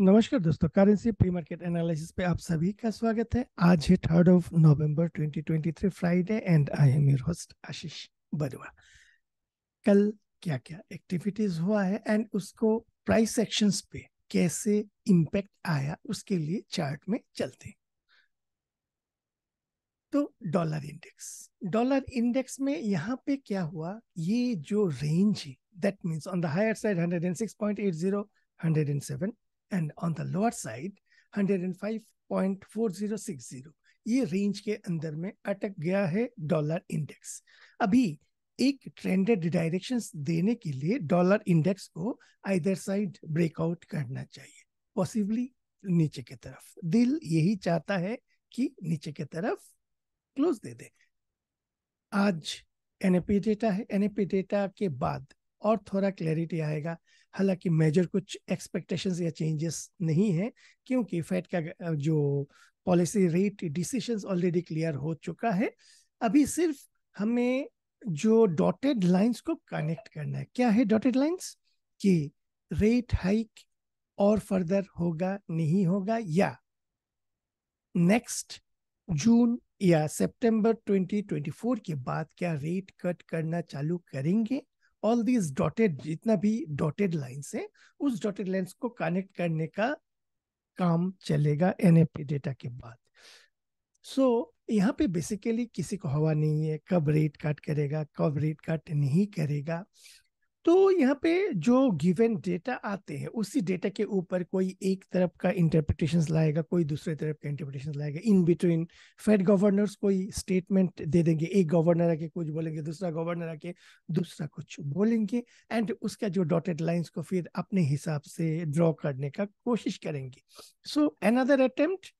नमस्कार दोस्तों currency pre market analysis पे आप सभी का स्वागत है आज है third of November 2023 Friday and I am your host Ashish Barua कल क्या क्या एक्टिविटीज हुआ है एंड उसको प्राइस सेक्शंस पे कैसे इंपैक्ट आया उसके लिए चार्ट में चलते हैं तो डॉलर इंडेक्स डॉलर इंडेक्स में यहाँ पे क्या हुआ ये जो रेंज है that means on the higher side hundred and on the lower side 105.4060 ये रेंज के अंदर में अटक गया है डॉलर इंडेक्स अभी एक ट्रेंडेड डायरेक्शन देने के लिए डॉलर इंडेक्स को आइदर साइड ब्रेकआउट करना चाहिए पॉसिबली नीचे की तरफ दिल यही चाहता है कि नीचे की तरफ क्लोज दे दे आज एनएपी डेटा है एनएपी डेटा के बाद और थोड़ा क्लैरिटी आएगा हालांकि मेजर कुछ एक्सपेक्टेशंस या चेंजेस नहीं है क्योंकि फेड का जो policy rate decision already clear हो चुका है अभी सिर्फ हमें जो डॉटेड लाइंस को कनेक्ट करना है क्या है डॉटेड लाइंस कि रेट हाइक और फर्दर होगा नहीं होगा या नेक्स्ट जून या सितंबर 2024 के बाद क्या रेट कट करना चालू करेंगे ऑल दीज डॉटेड जितना भी डॉटेड लाइन्स है उस डॉटेड लाइन्स को कनेक्ट करने का काम चलेगा एन डेटा के बाद सो so, यहाँ पे बेसिकली किसी को हवा नहीं है कब रेट काट करेगा कब रेट काट नहीं करेगा तो यहाँ पे जो गिवन डेटा आते हैं उसी डेटा के ऊपर कोई एक तरफ का इंटरप्रिटेशन लाएगा कोई दूसरे तरफ का इंटरप्रिटेशन लाएगा इन बिटवीन फेड गवर्नर्स कोई स्टेटमेंट दे देंगे एक गवर्नर आके कुछ बोलेंगे दूसरा गवर्नर आके दूसरा कुछ बोलेंगे एंड उसका जो डॉटेड लाइन को फिर अपने हिसाब से ड्रॉ करने का कोशिश करेंगे so another attempt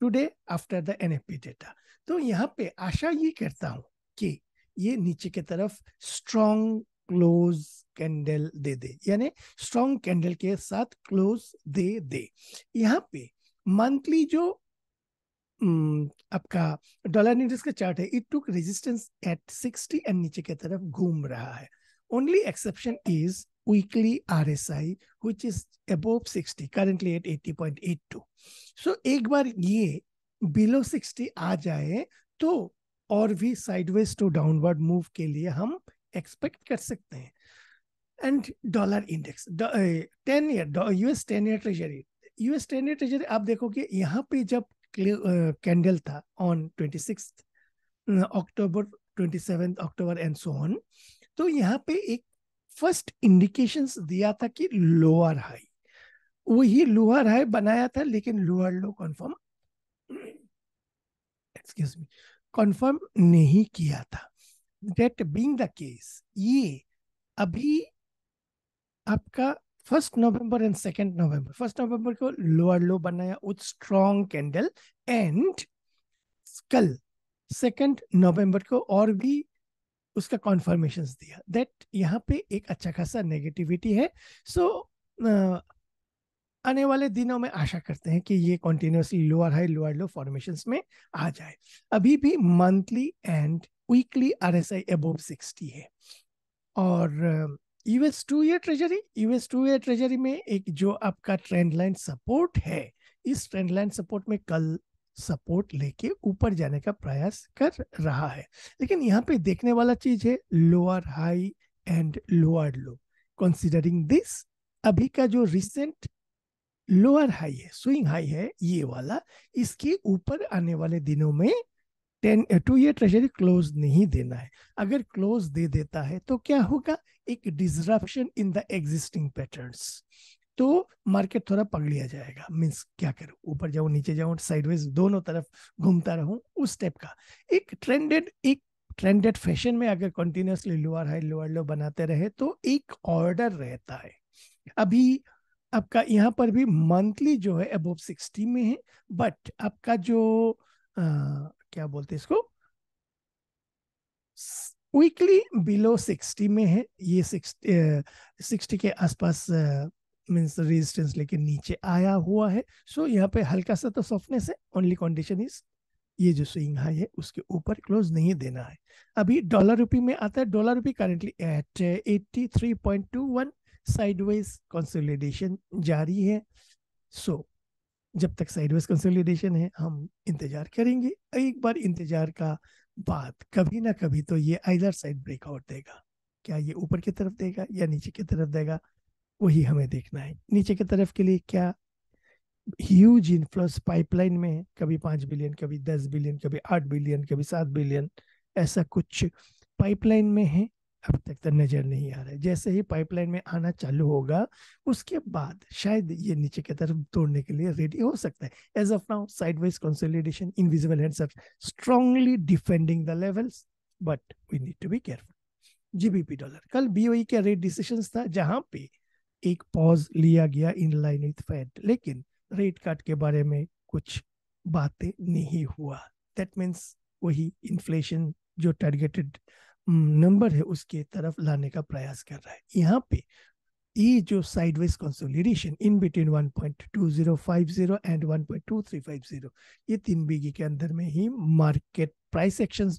today after the N data तो यहाँ पे आशा ये करता हूँ कि ये नीचे की तरफ स्ट्रॉन्ग क्लोज कैंडल दे दे यानी स्ट्रॉन्ग कैंडल के साथ क्लोज दे दे यहाँ पे मंथली जो हम्म, आपका डॉलर इंडेक्स का चार्ट है it took resistance at 60 and नीचे की तरफ घूम रहा है only exception is weekly R S I which is अब sixty currently at eighty point eight two so एक बार ये बिलो सिक्सटी आ जाए तो और भी साइडवेज टू डाउनवर्ड मूव के लिए हम एक्सपेक्ट कर सकते हैं and dollar index ten year US ten year treasury US ten year treasury आप देखोगे यहाँ पे जब कैंडल था on twenty October twenty October and so on तो यहाँ पे एक फर्स्ट इंडिकेशंस दिया था कि लोअर हाई वही लोअर हाई बनाया था लेकिन lower low confirm excuse me confirm नहीं किया था दैट बीइंग द केस ये अभी आपका first November and second November first November को लोअर लो बनाया विथ स्ट्रॉन्ग कैंडल एंड कल सेकेंड नवंबर को और भी उसका कॉन्फर्मेशन दिया दैट यहाँ पे एक अच्छा खासा नेगेटिविटी है सो so, आने वाले दिनों में आशा करते हैं कि ये continuously lower high lower low formations में आ जाए अभी भी monthly and weekly R S I above sixty है और US two year treasury US two year treasury में एक जो आपका ट्रेंड लाइन सपोर्ट है इस ट्रेंड लाइन सपोर्ट में कल सपोर्ट लेके ऊपर जाने का प्रयास कर रहा है लेकिन यहाँ पे देखने वाला चीज है lower high and lower low considering this अभी का जो रिसेंट लोअर हाई है स्विंग हाई है ये वाला इसके ऊपर आने वाले दिनों में ten two year treasury close नहीं देना है अगर क्लोज दे देता है तो क्या होगा एक disruption in the existing pattern तो मार्केट थोड़ा पकड़ लिया जाएगा मीन्स क्या करूं ऊपर जाऊं नीचे जाऊं साइडवेज दोनों तरफ घूमता रहूं उस टाइप का एक ट्रेंडेड एक ट्रेंडेड फैशन में अगर continuously lower high lower low बनाते रहे तो एक ऑर्डर रहता है अभी आपका यहाँ पर भी मंथली जो है अबोव सिक्सटी में है बट आपका जो क्या बोलते हैं इसको वीकली बिलो सिक्सटी में है ये सिक्सटी के आसपास मीन्स रेजिस्टेंस लेके नीचे आया हुआ है सो so, यहाँ पे हल्का सा तो सॉफ्टनेस है ओनली कंडीशन इज ये जो स्विंग हाई है उसके ऊपर क्लोज नहीं देना है अभी डॉलर रुपी में आता है dollar rupee currently at eighty three point two one sideways consolidation जारी है सो so, जब तक साइडवेज कंसोलिडेशन है हम इंतजार करेंगे एक बार इंतजार का बाद कभी ना कभी तो ये आइलर साइड ब्रेकआउट देगा क्या ये ऊपर की तरफ देगा या नीचे की तरफ देगा वही हमें देखना है नीचे की तरफ के लिए क्या ह्यूज इनफ्लोस पाइपलाइन में है कभी पांच बिलियन कभी दस बिलियन कभी आठ बिलियन कभी सात बिलियन ऐसा कुछ पाइपलाइन में है अब तक तो नज़र नहीं आ रहा है जैसे ही पाइपलाइन में आना चालू होगा उसके बाद शायद ये नीचे की तरफ तोड़ने के लिए रेडी हो सकता है as of now sideways consolidation invisible hands up strongly defending the levels but we need to be careful GBP dollar कल बीओई का रेट डिसीशन था जहां पे एक पॉज लिया गया इन लाइन विथ फेड लेकिन रेट कट के बारे में कुछ बातें नहीं हुआ दैट मीन्स वही इन्फ्लेशन जो टारगेटेड नंबर है उसके तरफ लाने का प्रयास कर रहा है यहाँ पे ये जो sideways consolidation in between 1.2050 and 1.2350 ये तीन बीघे के अंदर में ही मार्केट प्राइस एक्शन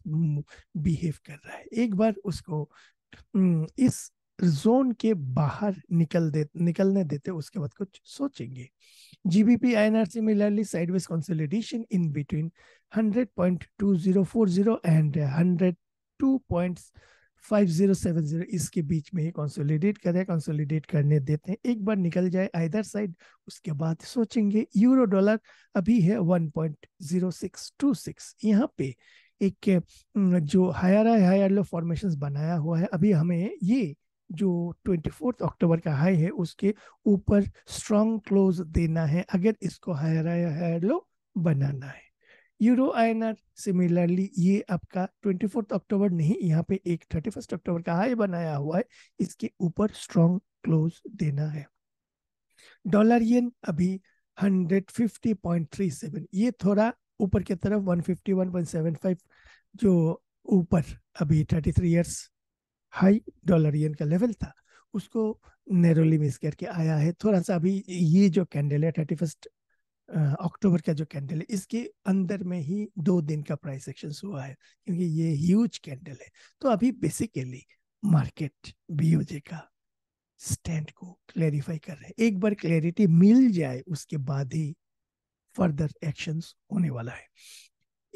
बिहेव कर रहा है एक बार उसको इस जोन के बाहर निकल दे निकलने देते उसके बाद कुछ सोचेंगे GBP INR similarly sideways consolidation in between 100.2040 and 100 2.5070 इसके बीच में ही कंसोलिडेट करें कंसोलिडेट करने देते हैं एक बार निकल जाए आइदर साइड उसके बाद सोचेंगे यूरो डॉलर अभी है 1.0626 यहां पे एक जो higher high higher low formations बनाया हुआ है अभी हमें ये जो ट्वेंटी फोर्थ अक्टूबर का हाई है उसके ऊपर स्ट्रॉन्ग क्लोज देना है अगर इसको हायर हाई हायर लो बनाना है यूरो आईएनआर सिमिलरली ये आपका ट्वेंटी फोर्थ अक्टूबर नहीं यहाँ पे एक थर्टी फर्स्ट अक्टूबर का हाई बनाया हुआ है इसके ऊपर स्ट्रॉन्ग क्लोज देना है डॉलर येन अभी hundred fifty point three seven ये थोड़ा ऊपर की तरफ one one fifty point seven five जो ऊपर अभी thirty three years high dollar yen का लेवल था उसको नेरोली मिस करके आया है थोड़ा सा अभी ये जो कैंडल है थर्टी फर्स्ट अक्टूबर का जो कैंडल है इसके अंदर में ही दो दिन का प्राइस एक्शन हुआ है क्योंकि ये ह्यूज कैंडल है तो अभी बेसिकली मार्केट बीओजे का स्टैंड को क्लेरिफाई कर रहे हैं एक बार क्लैरिटी मिल जाए उसके बाद ही फर्दर एक्शन होने वाला है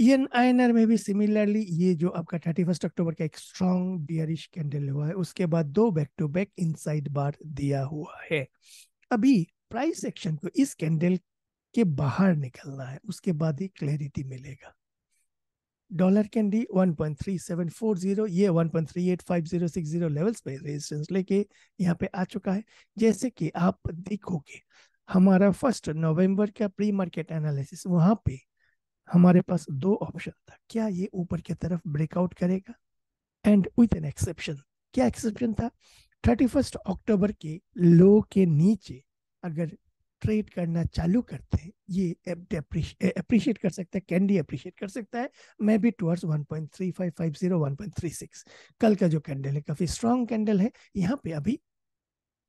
ईएनआईएनआर में भी सिमिलरली ये जो आपका थर्टी फर्स्ट अक्टूबर का एक स्ट्रॉन्ग बियरिश कैंडल हुआ है उसके बाद दो back to back inside bar दिया हुआ है अभी प्राइस एक्शन को इस कैंडल के बाहर निकलना है उसके बाद ही क्लैरिटी मिलेगा डॉलर कैंडी 1.3740 ये 1.385060 लेवल्स पे रेजिस्टेंस लेके यहाँ पे आ चुका है जैसे कि आप देखोगे हमारा फर्स्ट नवंबर का प्री मार्केट एनालिसिस वहां पे हमारे पास दो ऑप्शन था क्या ये ऊपर की तरफ ब्रेकआउट करेगा एंड विथ एन एक्सेप्शन क्या एक्सेप्शन था थर्टी फर्स्ट अक्टूबर के लो के नीचे अगर ट्रेड करना चालू करते हैं ये अप्रिशिएट कर सकता है कैंडी अप्रिशिएट कर सकता है मैं भी टुवर्ड्स 1.3550 1.36 कल का जो कैंडल है काफी स्ट्रांग कैंडल है यहाँ पे अभी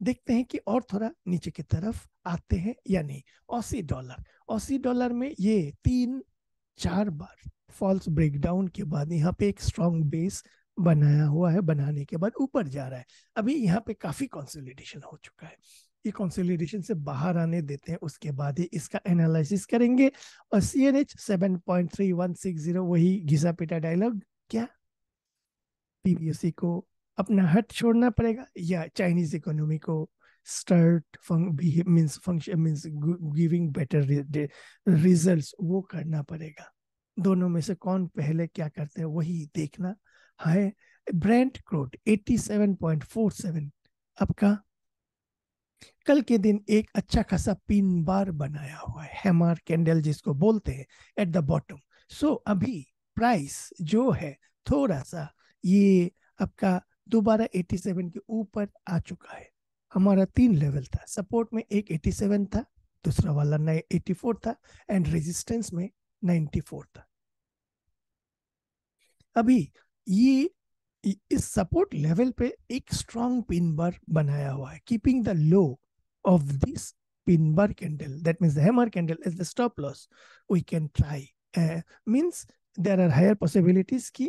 देखते हैं कि और थोड़ा नीचे की तरफ आते हैं या नहीं ऑसी डॉलर ऑसी डॉलर में ये तीन चार बार फॉल्स ब्रेकडाउन के बाद यहाँ पे एक स्ट्रांग बेस बनाया हुआ है बनाने के बाद ऊपर जा रहा है अभी यहाँ पे काफी कंसोलिडेशन हो चुका है ये कंसोलिडेशन से बाहर आने देते हैं उसके बाद ही इसका एनालिसिस करेंगे और C N H seven point three one six zero वही घिसा पिटा डायलॉग क्या पीबीएससी e को अपना हट छोड़ना पड़ेगा या चाइनीज इकोनॉमी को start means function means giving better result वो करना पड़ेगा दोनों में से कौन पहले क्या करते हैं वही देखना है ब्रांड क्रोट 87.47 आपका कल के दिन एक अच्छा खासा पिन बार बनाया हुआ है हेमर कैंडल जिसको बोलते हैं एट द बॉटम सो अभी प्राइस जो है थोड़ा सा ये आपका दोबारा 87 के ऊपर आ चुका है हमारा तीन लेवल था सपोर्ट में एक 87 था दूसरा वाला नए 84 था एंड रेजिस्टेंस में 94 था अभी ये इस सपोर्ट लेवल पे एक स्ट्रॉन्ग पिन बर बनाया हुआ है keeping the low of this pin bar candle that means hammer candle is the stop loss we can try means there are higher possibilities की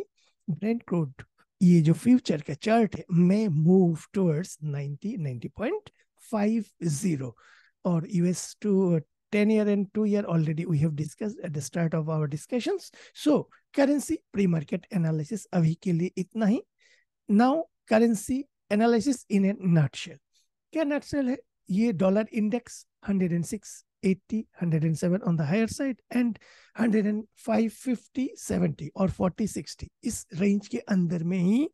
ब्रेंड क्रूड ये जो फ्यूचर का चार्ट है मे मूव टूवर्ड्स 90 90.50 और US two 10 year and 2 year already we have discussed at the start of our discussions so currency pre market analysis अभी के लिए इतना ही now currency analysis in a nutshell क्या नटशेल है ये dollar index 106 80 107 on the higher side and 105 50 70 और 40 60 इस रेंज के अंदर में ही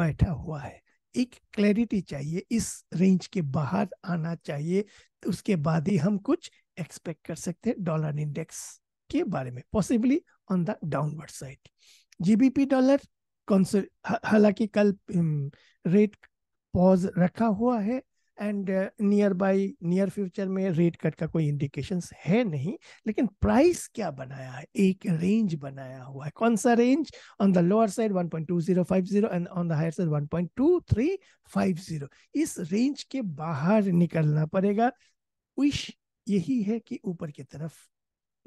बैठा हुआ है एक क्लैरिटी चाहिए इस रेंज के बाहर आना चाहिए तो उसके बाद ही हम कुछ एक्सपेक्ट कर सकते हैं डॉलर इंडेक्स के बारे में possibly on the downward side. GBP dollar हालांकि कल रेट पॉज रखा हुआ है and near by near future में रेट कट का कोई इंडिकेशंस है नहीं लेकिन प्राइस क्या बनाया है एक रेंज बनाया हुआ है कौन सा range on the lower side 1.2050 and on the higher side 1.2350 इस रेंज के बाहर निकलना पड़ेगा विश यही है कि ऊपर की तरफ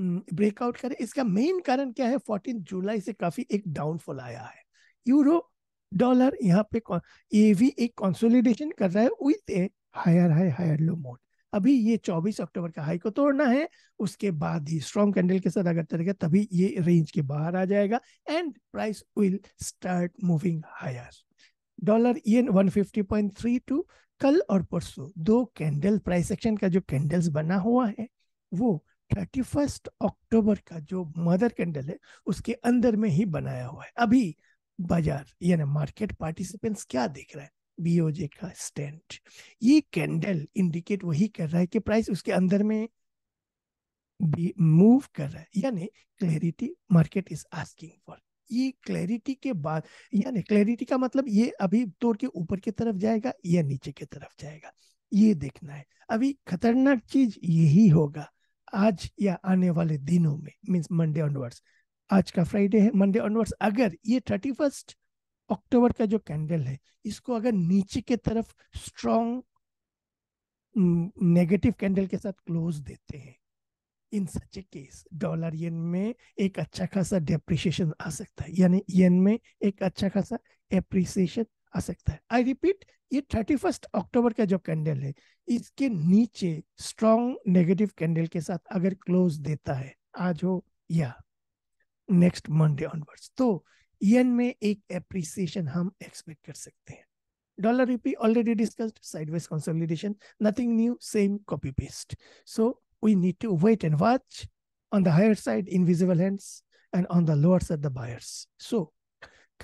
ब्रेकआउट करे इसका मेन कारण क्या है फोर्टीन जुलाई से काफी एक डाउनफॉल आया है यूरो डॉलर यहाँ पे ये भी एक कंसोलिडेशन कर रहा है with a higher high higher low mode अभी ये 24 अक्टूबर का हाई को तोड़ना है उसके बाद ही स्ट्रॉन्ग कैंडल के साथ अगर चलेगा तभी ये रेंज के बाहर आ जाएगा and price will start moving higher dollar ये 150.32 कल और परसों दो कैंडल प्राइस सेक्शन का जो कैंडल्स बना हुआ है वो थर्टी फर्स्ट अक्टूबर का जो मदर कैंडल है उसके अंदर में ही बनाया हुआ है अभी बाजार यानी मार्केट पार्टिसिपेंट्स क्या देख रहा है बीओजे का स्टैंड ये कैंडल इंडिकेट वही कर रहा है कि प्राइस उसके अंदर में मूव कर रहा है यानी clarity market is asking for ये क्लैरिटी के बाद यानी क्लैरिटी का मतलब ये अभी तोड़ के ऊपर की तरफ जाएगा या नीचे की तरफ जाएगा ये देखना है अभी खतरनाक चीज यही होगा आज या आने वाले दिनों में मीन्स मंडे ऑनवर्ड्स आज का फ्राइडे है मंडे ऑनवर्ड्स अगर ये थर्टी फर्स्ट अक्टूबर का जो कैंडल है इसको अगर नीचे के तरफ स्ट्रॉन्ग नेगेटिव कैंडल के साथ क्लोज देते हैं इन सच ए केस डॉलर येन में एक अच्छा खासा डेप्रिसिएशन आ सकता है यानी येन में एक अच्छा खासा एप्रिसिएशन आ सकता है आई रिपीट ये थर्टी फर्स्ट अक्टूबर का जो कैंडल है इसके नीचे स्ट्रॉन्ग नेगेटिव कैंडल के साथ अगर क्लोज देता है आज हो या नेक्स्ट मंडे ऑनवर्ड्स तो yen में एक एप्रिसिएशन हम एक्सपेक्ट कर सकते हैं dollar rupee already discussed sideways consolidation nothing new same copy paste so we need to wait and watch on the higher side invisible hands and on the lower side the buyers so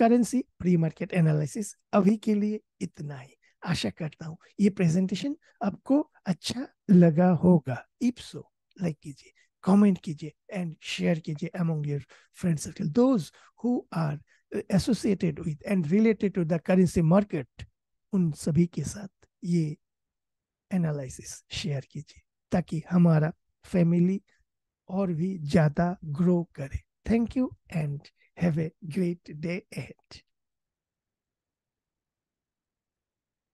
currency pre market analysis अभी के लिए इतना ही आशा करता हूँ ये presentation आपको अच्छा लगा होगा इप्सो लाइक कीजिए कमेंट कीजिए एंड शेयर कीजिए among your friend circle those who are associated with and related to the currency market उन सभी के साथ ये एनालिसिस शेयर कीजिए ताकि हमारा फैमिली और भी ज़्यादा ग्रो करे thank you and Have a great day ahead.